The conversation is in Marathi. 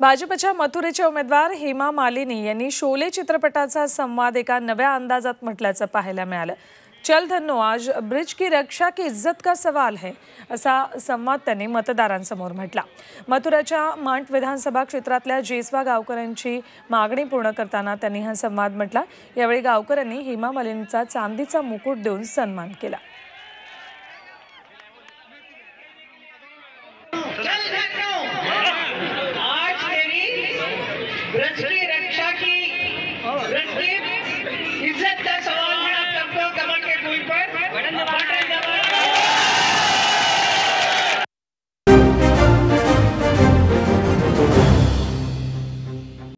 भाजपच्या मथुरेचे उमेदवार हेमा मालिनी यांनी शोले चित्रपटाचा संवाद एका नव्या अंदाजात म्हटल्याचं पाहायला मिळालं चल धन्नो आज ब्रिज की रक्षा की इज्जत का सवाल है असा संवाद त्यांनी मतदारांसमोर म्हटला मथुराच्या मांट विधानसभा क्षेत्रातल्या जेसवा गावकऱ्यांची मागणी पूर्ण करताना त्यांनी हा संवाद म्हटला यावेळी गावकऱ्यांनी हेमा मालिनीचा चांदीचा मुकुट देऊन सन्मान केला